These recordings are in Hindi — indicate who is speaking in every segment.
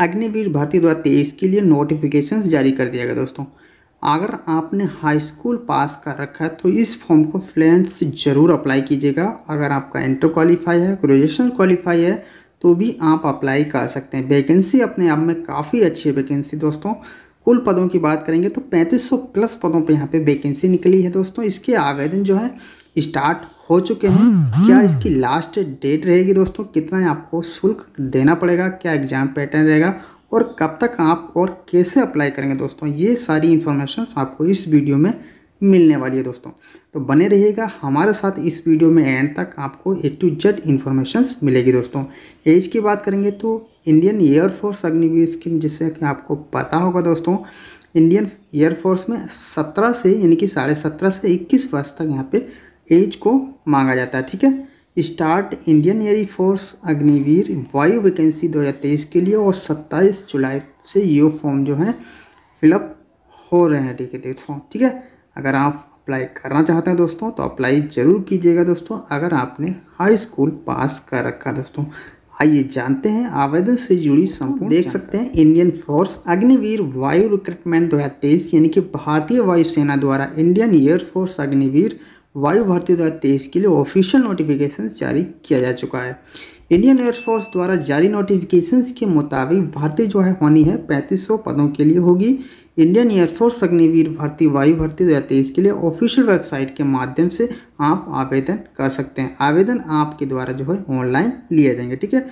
Speaker 1: अग्निवीर भर्ती दो तेईस के लिए नोटिफिकेशन जारी कर दिया गया दोस्तों अगर आपने हाई स्कूल पास कर रखा है तो इस फॉर्म को फ्रेंड्स ज़रूर अप्लाई कीजिएगा अगर आपका इंटर क्वालिफाई है ग्रेजुएशन क्वालिफाई है तो भी आप अप्लाई कर सकते हैं वैकेंसी अपने आप में काफ़ी अच्छी वैकेंसी दोस्तों कुल पदों की बात करेंगे तो 3500 प्लस पदों पे यहाँ पे वैकेंसी निकली है दोस्तों इसके आवेदन जो है स्टार्ट हो चुके हैं हम्म, हम्म। क्या इसकी लास्ट डेट रहेगी दोस्तों कितना आपको शुल्क देना पड़ेगा क्या एग्ज़ाम पैटर्न रहेगा और कब तक आप और कैसे अप्लाई करेंगे दोस्तों ये सारी इन्फॉर्मेशन आपको इस वीडियो में मिलने वाली है दोस्तों तो बने रहिएगा हमारे साथ इस वीडियो में एंड तक आपको ए टू जेड इन्फॉर्मेशन मिलेगी दोस्तों एज की बात करेंगे तो इंडियन एयरफोर्स अग्निवीर स्कीम जिससे कि आपको पता होगा दोस्तों इंडियन एयरफोर्स में सत्रह से यानी कि साढ़े सत्रह से इक्कीस वर्ष तक यहाँ पे एज को मांगा जाता है ठीक है स्टार्ट इंडियन एयरफोर्स अग्निवीर वायु वैकेंसी 2023 के लिए और 27 जुलाई से ये फॉर्म जो है फिलअप हो रहे हैं ठीक है दोस्तों ठीक है अगर आप अप्लाई करना चाहते हैं दोस्तों तो अप्लाई ज़रूर कीजिएगा दोस्तों अगर आपने हाई स्कूल पास कर रखा दोस्तों आइए जानते हैं आवेदन से जुड़ी संपूर्ण देख सकते हैं इंडियन फोर्स अग्निवीर वायु रिक्रूटमेंट 2023 यानी कि भारतीय वायुसेना द्वारा इंडियन एयर फोर्स अग्निवीर वायु भर्ती दो के लिए ऑफिशियल नोटिफिकेशन जारी किया जा चुका है इंडियन एयरफोर्स द्वारा जारी नोटिफिकेशन के मुताबिक भर्ती जो है होनी है 3500 पदों के लिए होगी इंडियन एयरफोर्स अग्निवीर भर्ती वायु भर्ती दो के लिए ऑफिशियल वेबसाइट के माध्यम से आप आवेदन कर सकते हैं आवेदन आपके द्वारा जो है ऑनलाइन लिया जाएंगे ठीक है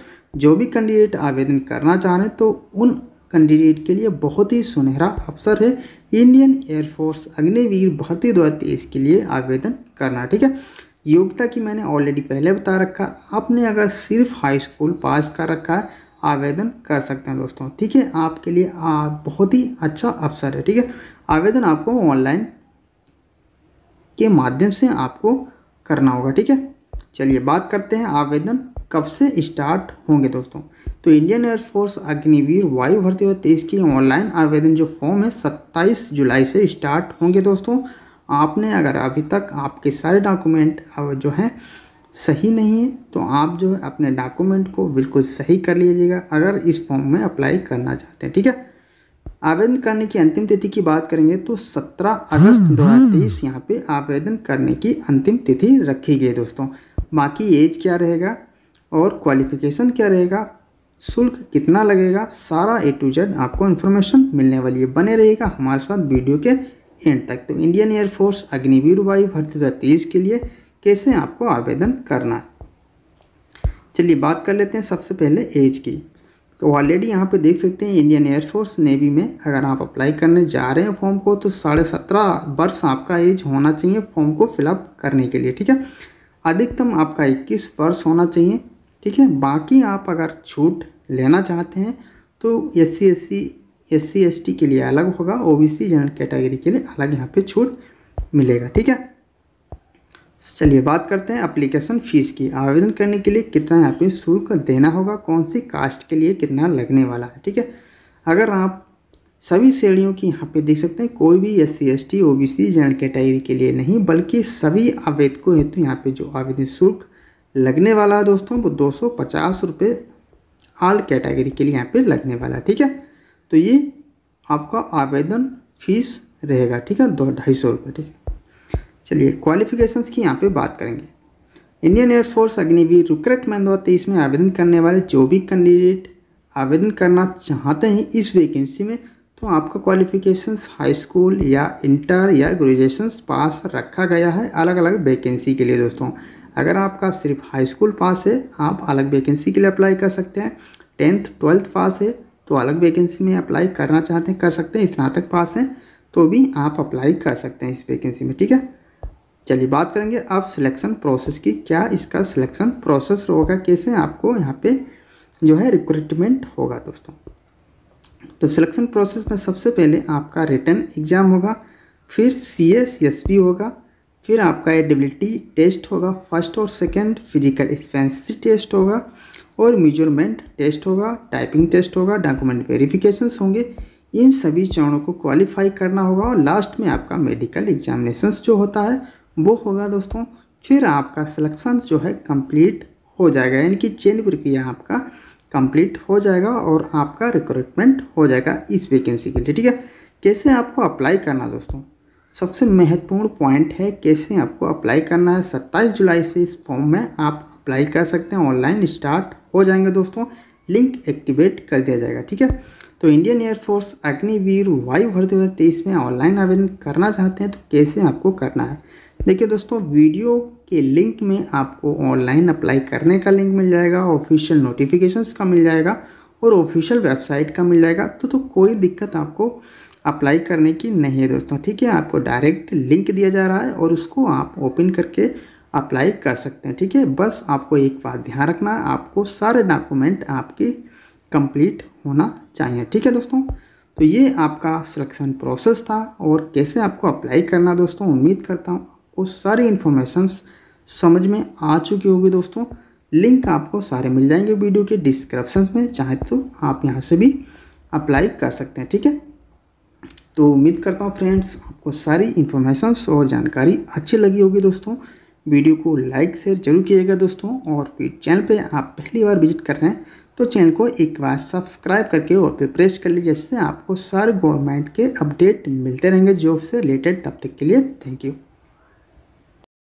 Speaker 1: जो भी कैंडिडेट आवेदन करना चाह रहे हैं तो उन कैंडिडेट के लिए बहुत ही सुनहरा अवसर है इंडियन एयरफोर्स अग्निवीर भर्ती दो के लिए आवेदन करना ठीक है योग्यता की मैंने ऑलरेडी पहले बता रखा आपने अगर सिर्फ हाई स्कूल पास कर रखा है आवेदन कर सकते हैं दोस्तों ठीक है आपके लिए आ, बहुत ही अच्छा अवसर है ठीक है आवेदन आपको ऑनलाइन के माध्यम से आपको करना होगा ठीक है चलिए बात करते हैं आवेदन कब से स्टार्ट होंगे दोस्तों तो इंडियन एयरफोर्स अग्निवीर वायु भर्ती और तेईस की ऑनलाइन आवेदन जो फॉर्म है सत्ताईस जुलाई से स्टार्ट होंगे दोस्तों आपने अगर अभी तक आपके सारे डॉक्यूमेंट जो हैं सही नहीं है तो आप जो है अपने डॉक्यूमेंट को बिल्कुल सही कर लीजिएगा अगर इस फॉर्म में अप्लाई करना चाहते हैं ठीक है आवेदन करने की अंतिम तिथि की बात करेंगे तो 17 अगस्त 2023 हम्म, हम्म। यहाँ पर आवेदन करने की अंतिम तिथि रखी गई दोस्तों बाकी एज क्या रहेगा और क्वालिफिकेशन क्या रहेगा शुल्क कितना लगेगा सारा ए टू जेड आपको इन्फॉर्मेशन मिलने वाली है बने रहेगा हमारे साथ वीडियो के एंड तक तो इंडियन एयरफोर्स अग्निवीर वायु भर्ती दो तेईस के लिए कैसे आपको आवेदन करना है चलिए बात कर लेते हैं सबसे पहले एज की तो ऑलरेडी यहाँ पे देख सकते हैं इंडियन एयरफोर्स नेवी में अगर आप अप्लाई करने जा रहे हैं फॉर्म को तो साढ़े सत्रह वर्ष आपका एज होना चाहिए फॉर्म को फिलअप करने के लिए ठीक है अधिकतम आपका इक्कीस वर्ष होना चाहिए ठीक है बाकी आप अगर छूट लेना चाहते हैं तो S C S C S C S T के लिए अलग होगा O B C general category के लिए अलग यहाँ पे छूट मिलेगा ठीक है चलिए बात करते हैं अप्लीकेशन फ़ीस की आवेदन करने के लिए कितना यहाँ पे शुल्क देना होगा कौन सी कास्ट के लिए कितना लगने वाला है ठीक है अगर आप सभी श्रेणियों की यहाँ पे देख सकते हैं कोई भी S C S T O B C category के लिए नहीं बल्कि सभी आवेदकों हेतु यहाँ पे जो आवेदन शुल्क लगने वाला है दोस्तों वो दो सौ पचास रुपये आल कैटेगरी के लिए यहाँ पे लगने वाला ठीक है तो ये आपका आवेदन फीस रहेगा ठीक है दो ढाई सौ रुपये ठीक है चलिए क्वालिफिकेशंस की यहाँ पे बात करेंगे इंडियन एयरफोर्स अग्निवीर रिक्रूटमेंट दो तेईस में आवेदन करने वाले जो भी कैंडिडेट आवेदन करना चाहते हैं इस वैकेंसी में तो आपका क्वालिफिकेशंस हाई स्कूल या इंटर या ग्रेजुएशन पास रखा गया है अलग अलग वैकेंसी के लिए दोस्तों अगर आपका सिर्फ हाई स्कूल पास है आप अलग वैकेंसी के लिए अप्लाई कर सकते हैं टेंथ ट्वेल्थ पास है तो अलग वैकेंसी में अप्लाई करना चाहते हैं कर सकते हैं स्नातक पास हैं तो भी आप अप्लाई कर सकते हैं इस वैकेंसी में ठीक है चलिए बात करेंगे अब सिलेक्शन प्रोसेस की क्या इसका सिलेक्शन प्रोसेस होगा कैसे आपको यहाँ पे जो है रिक्रूटमेंट होगा दोस्तों तो सिलेक्शन प्रोसेस में सबसे पहले आपका रिटर्न एग्ज़ाम होगा फिर सी एस एस होगा फिर आपका एडिबिलिटी टेस्ट होगा फर्स्ट और सेकंड फिजिकल स्पेंसी टेस्ट होगा और मेजरमेंट टेस्ट होगा टाइपिंग टेस्ट होगा डॉक्यूमेंट वेरिफिकेशन होंगे इन सभी चरणों को क्वालिफाई करना होगा और लास्ट में आपका मेडिकल एग्जामिनेशन जो होता है वो होगा दोस्तों फिर आपका सिलेक्शन जो है कंप्लीट हो जाएगा यानी कि चयन प्रक्रिया आपका कंप्लीट हो जाएगा और आपका रिक्रूटमेंट हो जाएगा इस वैकेंसी के लिए ठीक है कैसे आपको अप्लाई करना दोस्तों सबसे महत्वपूर्ण पॉइंट है कैसे आपको अप्लाई करना है सत्ताईस जुलाई से इस फॉर्म में आप अप्लाई कर सकते हैं ऑनलाइन स्टार्ट हो जाएंगे दोस्तों लिंक एक्टिवेट कर दिया जाएगा ठीक है तो इंडियन एयरफोर्स अग्निवीर वायु भर्ती दो हज़ार तेईस में ऑनलाइन आवेदन करना चाहते हैं तो कैसे आपको करना है देखिए दोस्तों वीडियो के लिंक में आपको ऑनलाइन अप्लाई करने का लिंक मिल जाएगा ऑफिशियल नोटिफिकेशंस का मिल जाएगा और ऑफिशियल वेबसाइट का मिल जाएगा तो तो कोई दिक्कत आपको अप्लाई करने की नहीं है दोस्तों ठीक है आपको डायरेक्ट लिंक दिया जा रहा है और उसको आप ओपन करके अप्लाई कर सकते हैं ठीक है बस आपको एक बात ध्यान रखना है आपको सारे डॉक्यूमेंट आपके कंप्लीट होना चाहिए ठीक है दोस्तों तो ये आपका सिलेक्शन प्रोसेस था और कैसे आपको अप्लाई करना दोस्तों उम्मीद करता हूँ आपको सारी इन्फॉर्मेशंस समझ में आ चुकी होगी दोस्तों लिंक आपको सारे मिल जाएंगे वीडियो के डिस्क्रिप्शन में चाहे तो आप यहाँ से भी अप्लाई कर सकते हैं ठीक है तो उम्मीद करता हूँ फ्रेंड्स आपको सारी इन्फॉर्मेशंस और जानकारी अच्छी लगी होगी दोस्तों वीडियो को लाइक शेयर जरूर कीजिएगा दोस्तों और फिर चैनल पे आप पहली बार विजिट कर रहे हैं तो चैनल को एक बार सब्सक्राइब करके और पे प्रेस कर लीजिए जिससे आपको सारे गवर्नमेंट के अपडेट मिलते रहेंगे जॉब से रिलेटेड तब तक के लिए थैंक यू